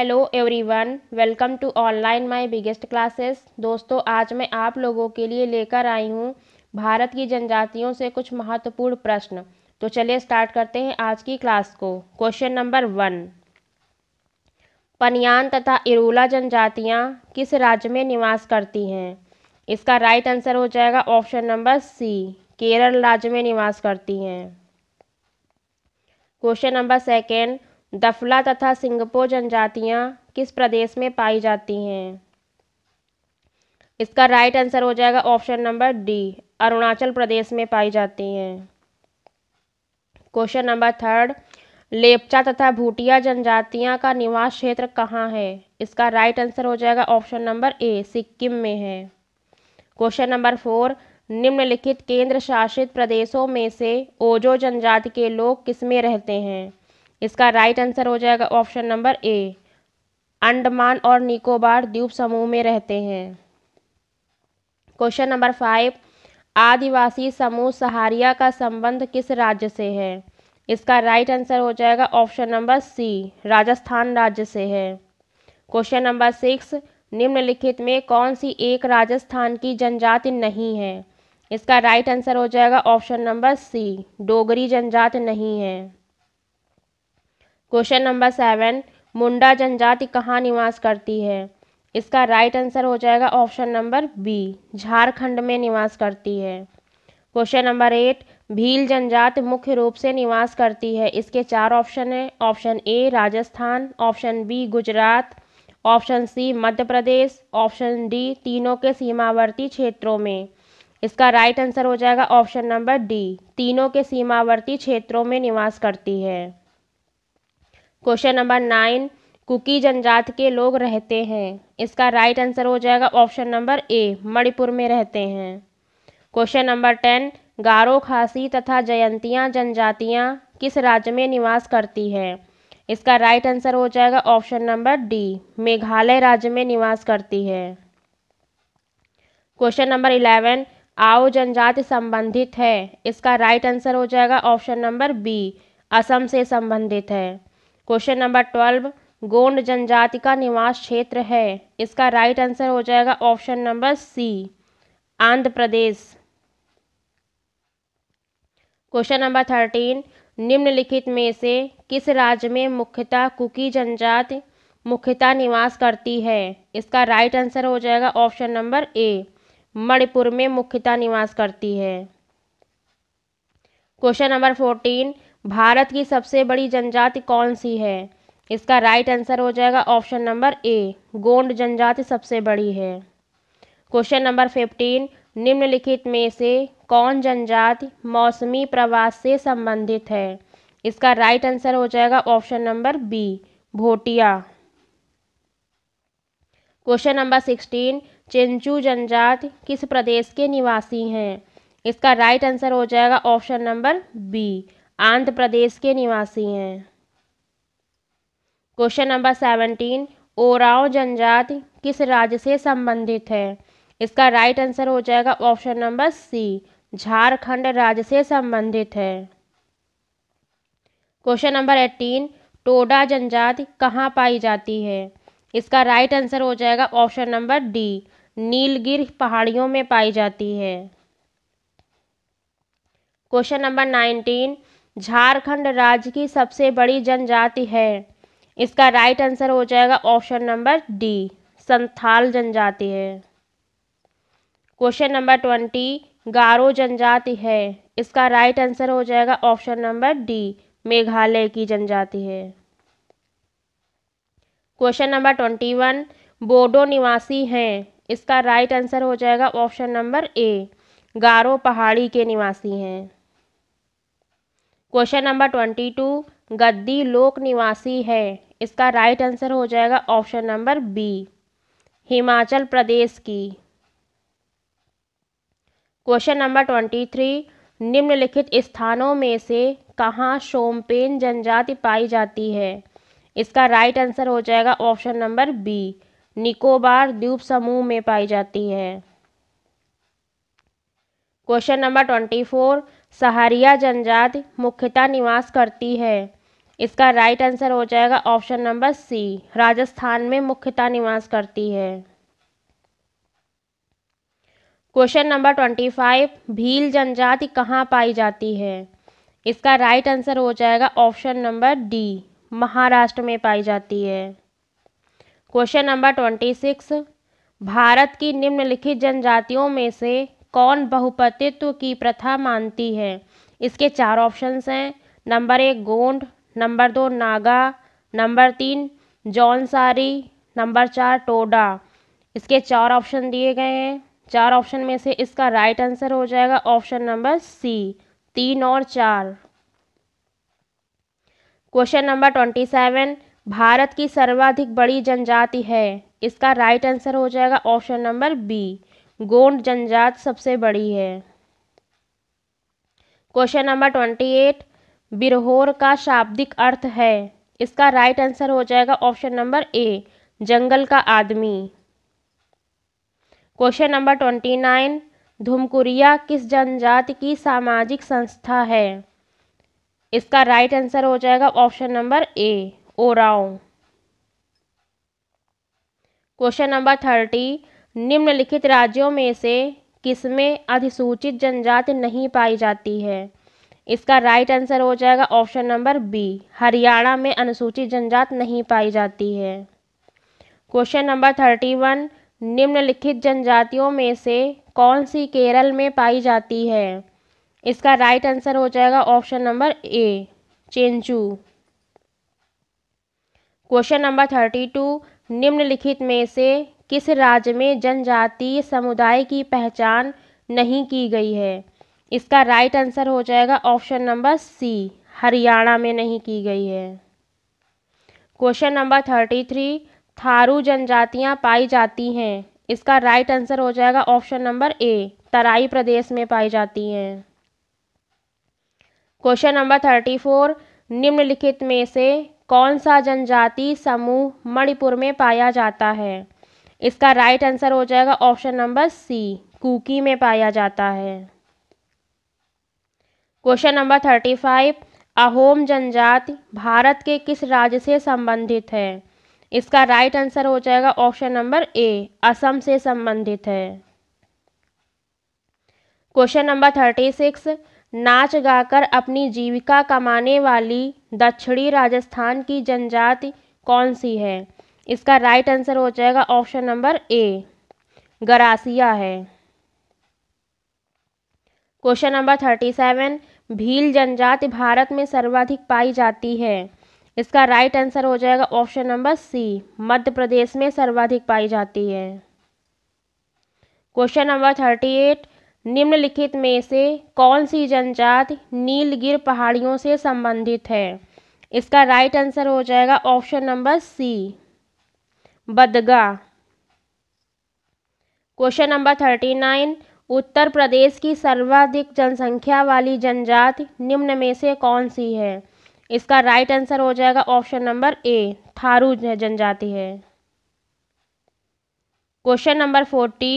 hello everyone welcome to online my biggest classes दोस्तों आज मैं आप लोगों के लिए लेकर आई हूँ भारत की जनजातियों से कुछ महत्वपूर्ण प्रश्न तो चलिए स्टार्ट करते हैं आज की क्लास को क्वेश्चन नंबर वन पनियान तथा इरूला जनजातियाँ किस राज्य में निवास करती हैं इसका राइट आंसर हो जाएगा ऑप्शन नंबर सी केरल राज्य में निवास करती हैं क्वेश्चन नंबर सेकेंड दफला तथा सिंगपो जनजातियाँ किस प्रदेश में पाई जाती हैं इसका राइट आंसर हो जाएगा option number D Arunachal Pradesh में पाई जाती हैं क्वेश्चन नंबर थर्ड लेपचा तथा भूटिया जनजातियाँ का निवास क्षेत्र कहाँ है इसका राइट आंसर हो जाएगा ऑप्शन नंबर ए सिक्किम में है क्वेश्चन नंबर फोर निम्नलिखित केंद्र शासित प्रदेशों में से ओजो जनजाति के लोग किस में रहते हैं इसका राइट आंसर हो जाएगा ऑप्शन नंबर ए अंडमान और निकोबार द्वीप समूह में रहते हैं क्वेश्चन नंबर फाइव आदिवासी समूह सहारिया का संबंध किस राज्य से है इसका राइट आंसर हो जाएगा ऑप्शन नंबर सी राजस्थान राज्य से है क्वेश्चन नंबर सिक्स निम्नलिखित में कौन सी एक राजस्थान की जनजाति नहीं है इसका राइट आंसर हो जाएगा ऑप्शन नंबर सी डोगरी जनजाति नहीं है क्वेश्चन नंबर सेवन मुंडा जनजाति कहाँ निवास करती है इसका राइट आंसर हो जाएगा ऑप्शन नंबर बी झारखंड में निवास करती है क्वेश्चन नंबर एट भील जनजाति मुख्य रूप से निवास करती है इसके चार ऑप्शन हैं option A Rajasthan option B Gujarat option C Madhya Pradesh option D तीनों के सीमावर्ती क्षेत्रों में इसका राइट आंसर हो जाएगा ऑप्शन नंबर डी तीनों के सीमावर्ती क्षेत्रों में निवास करती है क्वेश्चन नंबर नाइन कुकी जनजाति के लोग रहते हैं इसका राइट आंसर हो जाएगा ऑप्शन नंबर ए मणिपुर में रहते हैं क्वेश्चन नंबर टेन गारो खासी तथा जयंतियाँ जनजातियाँ किस राज्य में निवास करती हैं इसका राइट आंसर हो जाएगा ऑप्शन नंबर डी मेघालय राज्य में निवास करती है क्वेश्चन नंबर इलेवन आओ जनजाति संबंधित है इसका राइट आंसर हो जाएगा ऑप्शन नंबर बी असम से संबंधित है क्वेश्चन नंबर ट्वेल्व गोंड जनजाति का निवास क्षेत्र है इसका राइट आंसर हो जाएगा option number C Andhra Pradesh question number thirteen निम्नलिखित में से किस राज्य में मुख्यतः कुकी जनजाति मुख्यतः निवास करती है इसका राइट आंसर हो जाएगा ऑप्शन नंबर ए मणिपुर में मुख्यतः निवास करती है क्वेश्चन नंबर फोर्टीन भारत की सबसे बड़ी जनजाति कौन सी है इसका राइट आंसर हो जाएगा ऑप्शन नंबर ए गोंड जनजाति सबसे बड़ी है क्वेश्चन नंबर फिफ्टीन निम्नलिखित में से कौन जनजाति मौसमी प्रवास से संबंधित है इसका राइट आंसर हो जाएगा option number B Bhotia question number sixteen Chenchu जनजाति किस प्रदेश के निवासी हैं इसका राइट आंसर हो जाएगा option number B Andhra Pradesh के निवासी हैं क्वेश्चन नंबर सेवनटीन ओराव जनजाति किस राज्य से संबंधित है इसका राइट आंसर हो जाएगा ऑप्शन नंबर सी झारखंड राज्य से संबंधित है क्वेश्चन नंबर एट्टीन टोडा जनजाति कहाँ पाई जाती है इसका राइट आंसर हो जाएगा ऑप्शन नंबर डी नीलगिर पहाड़ियों में पाई जाती है क्वेश्चन नंबर नाइनटीन झारखंड राज्य की सबसे बड़ी जनजाति है इसका राइट आंसर हो जाएगा ऑप्शन नंबर डी संथाल जनजाति है क्वेश्चन नंबर ट्वेंटी गारो जनजाति है इसका राइट आंसर हो जाएगा ऑप्शन नंबर डी मेघालय की जनजाति है question number twenty one Bodo निवासी हैं इसका राइट आंसर हो जाएगा ऑप्शन नंबर ए गारो पहाड़ी के निवासी हैं क्वेश्चन नंबर ट्वेंटी टू गद्दी लोक निवासी है इसका राइट आंसर हो जाएगा option number B Himachal Pradesh की क्वेश्चन नंबर ट्वेंटी थ्री निम्नलिखित स्थानों में से कहाँ शोमपेन जनजाति पाई जाती है इसका राइट आंसर हो जाएगा ऑप्शन नंबर बी निकोबार द्वीप समूह में पाई जाती है question number twenty four Sahariya जनजाति मुख्यतः निवास करती है इसका राइट आंसर हो जाएगा ऑप्शन नंबर सी राजस्थान में मुख्यतः निवास करती है question number twenty five Bhil जनजाति कहाँ पाई जाती है इसका राइट आंसर हो जाएगा ऑप्शन नंबर डी महाराष्ट्र में पाई जाती है question number twenty six Bharat की निम्नलिखित जनजातियों में से कौन बहुपतित्व की प्रथा मानती है इसके चार ऑप्शंस हैं नंबर एक गोंड नंबर दो नागा नंबर तीन जौनसारी नंबर चार टोडा इसके चार ऑप्शन दिए गए हैं चार ऑप्शन में से इसका राइट आंसर हो जाएगा ऑप्शन नंबर सी तीन और चार question number twenty seven Bharat की सर्वाधिक बड़ी जनजाति है इसका राइट आंसर हो जाएगा ऑप्शन नंबर बी गोंड जनजात सबसे बड़ी है question number twenty eight Birhor का शाब्दिक अर्थ है इसका राइट आंसर हो जाएगा ऑप्शन नंबर ए जंगल का आदमी question number twenty nine Dhumkuria किस जनजाति की सामाजिक संस्था है इसका राइट आंसर हो जाएगा option number A Oraon question number thirty निम्नलिखित राज्यों में से किसमें अधिसूचित जनजाति नहीं पाई जाती है इसका राइट आंसर हो जाएगा ऑप्शन नंबर बी हरियाणा में अनुसूचित जनजात नहीं पाई जाती है क्वेश्चन नंबर थर्टी वन निम्नलिखित जनजातियों में से कौन सी केरल में पाई जाती है इसका राइट आंसर हो जाएगा option number A Chenchu question number thirty two निम्नलिखित में से किस राज्य में जनजातीय समुदाय की पहचान नहीं की गई है इसका राइट आंसर हो जाएगा ऑप्शन नंबर सी हरियाणा में नहीं की गई है question number thirty three Tharu जनजातियाँ पाई जाती हैं इसका राइट आंसर हो जाएगा ऑप्शन नंबर ए तराई प्रदेश में पाई जाती हैं क्वेश्चन नंबर थर्टी फोर निम्नलिखित में से कौन सा जनजाति समूह मणिपुर में पाया जाता है इसका राइट आंसर हो जाएगा ऑप्शन नंबर सी कुकी में पाया जाता है question number thirty five Ahom जनजाति भारत के किस राज्य से संबंधित है इसका राइट आंसर हो जाएगा ऑप्शन नंबर ए असम से संबंधित है क्वेश्चन नंबर थर्टी सिक्स नाच गाकर अपनी जीविका कमाने वाली दक्षिणी राजस्थान की जनजाति कौन सी है इसका राइट आंसर हो जाएगा ऑप्शन नंबर ए गरासिया है question number thirty seven Bhil जनजाति भारत में सर्वाधिक पाई जाती है इसका राइट आंसर हो जाएगा ऑप्शन नंबर सी मध्य प्रदेश में सर्वाधिक पाई जाती है क्वेश्चन नंबर थर्टी एट निम्नलिखित में से कौन सी जनजाति नीलगिर पहाड़ियों से संबंधित है इसका राइट आंसर हो जाएगा option number C Badaga question number thirty nine Uttar Pradesh की सर्वाधिक जनसंख्या वाली जनजाति निम्न में से कौन सी है इसका राइट आंसर हो जाएगा ऑप्शन नंबर ए थारू जनजाति है क्वेश्चन नंबर फोर्टी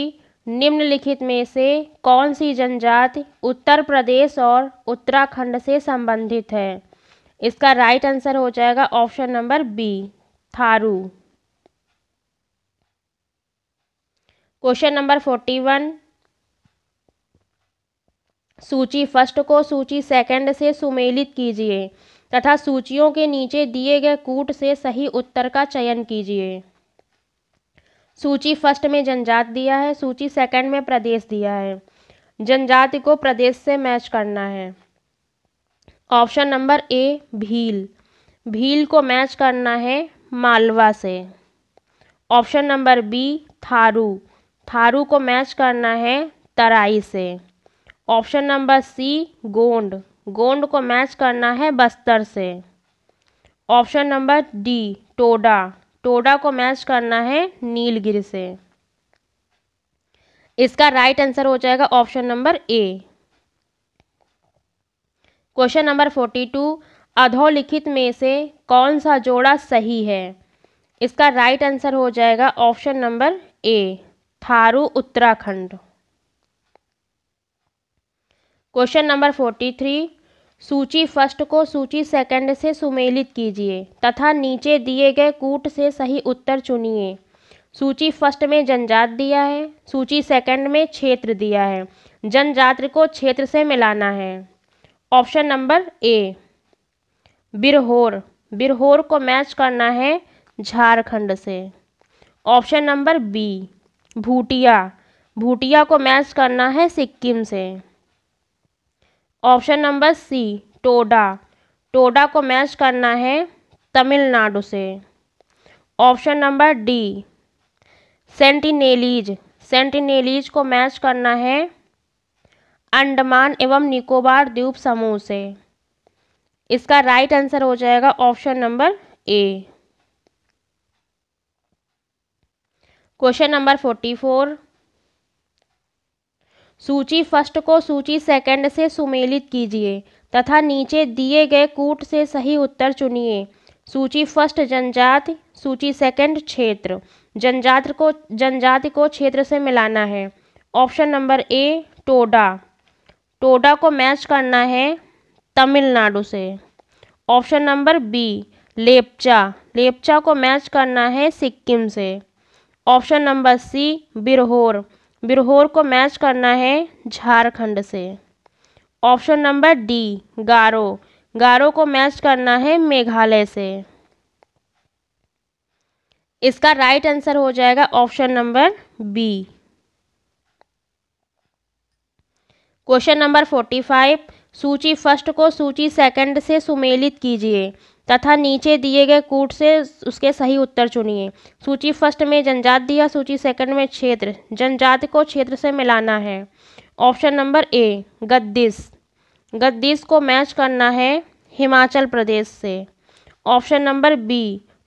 निम्नलिखित में से कौन सी जनजाति उत्तर प्रदेश और उत्तराखंड से संबंधित है इसका राइट आंसर हो जाएगा option number B Tharu question number forty one सूची फर्स्ट को सूची सेकंड से सुमेलित कीजिए तथा सूचियों के नीचे दिए गए कूट से सही उत्तर का चयन कीजिए सूची फर्स्ट में जनजात दिया है सूची सेकंड में प्रदेश दिया है जनजाति को प्रदेश से मैच करना है option number A Bhil Bhil को मैच करना है मालवा से option number B Tharu Tharu को मैच करना है तराई से option number C Gond Gond को मैच करना है बस्तर से option number D Toda Toda को मैच करना है नीलगिर से इसका राइट आंसर हो जाएगा option number A question number forty two अधोलिखित में से कौन सा जोड़ा सही है इसका राइट आंसर हो जाएगा option number A Tharu Uttarakhand question number forty three सूची फर्स्ट को सूची सेकंड से सुमेलित कीजिए तथा नीचे दिए गए कूट से सही उत्तर चुनिए सूची फर्स्ट में जनजात दिया है सूची सेकंड में क्षेत्र दिया है जनजात को क्षेत्र से मिलाना है option number A Birhor Birhor को मैच करना है झारखंड से option number B Bhutia Bhutia को मैच करना है सिक्किम से option number C Toda Toda को मैच करना है तमिलनाडु से option number D Sentinelese Sentinelese को मैच करना है अंडमान एवं निकोबार द्वीप समूह से इसका राइट आंसर हो जाएगा option number A question number forty four सूची फर्स्ट को सूची सेकंड से सुमेलित कीजिए तथा नीचे दिए गए कूट से सही उत्तर चुनिए सूची फर्स्ट जनजाति सूची सेकंड क्षेत्र जनजाति को जनजाति को क्षेत्र से मिलाना है option number A Toda Toda को मैच करना है तमिलनाडु से option number B Lepcha Lepcha को मैच करना है सिक्किम से option number C Birhor Birhor को मैच करना है झारखंड से option number D Garo Garo को मैच करना है मेघालय से इसका राइट आंसर हो जाएगा option number B question number forty five सूची फर्स्ट को सूची सेकंड से सुमेलित कीजिए तथा नीचे दिए गए कूट से उसके सही उत्तर चुनिए सूची फर्स्ट में जनजात दिया सूची सेकंड में क्षेत्र जनजात को क्षेत्र से मिलाना है ऑप्शन नंबर ए गद्दीस गद्दीस को मैच करना है हिमाचल प्रदेश से option number B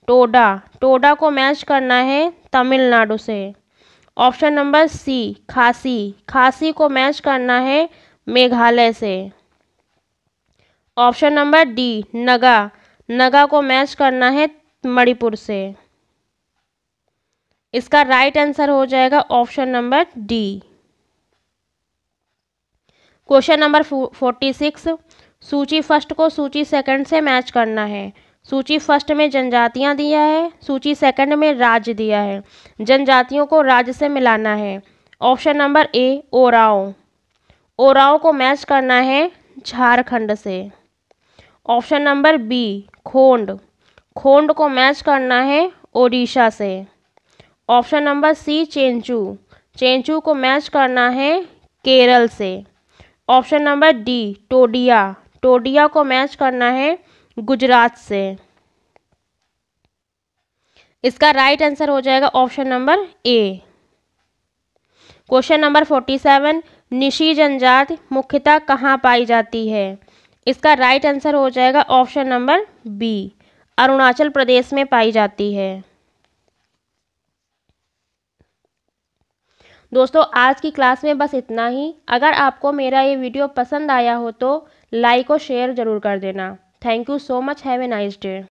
Toda Toda को मैच करना है तमिलनाडु से ऑप्शन नंबर सी खासी खासी को मैच करना है मेघालय से option number D Naga Naga को मैच करना है मणिपुर से इसका राइट आंसर हो जाएगा option number D question number forty six सूची फर्स्ट को सूची सेकंड से मैच करना है सूची फर्स्ट में जनजातियां दिया है सूची सेकंड में राज्य दिया है जनजातियों को राज्य से मिलाना है ऑप्शन नंबर ए ओराओं ओराओं को मैच करना है झारखंड से option number B Khond Khond को मैच करना है ओडिशा से option number C Chenchu Chenchu को मैच करना है केरल से option number D Todia Todia को मैच करना है गुजरात से इसका राइट right आंसर हो जाएगा option number A question number forty seven Nishi जनजाति मुख्यतः कहाँ पाई जाती है इसका राइट आंसर हो जाएगा option number B Arunachal Pradesh में पाई जाती है दोस्तों आज की क्लास में बस इतना ही अगर आपको मेरा ये वीडियो पसंद आया हो तो लाइक और शेयर ज़रूर कर देना thank you so much have a nice day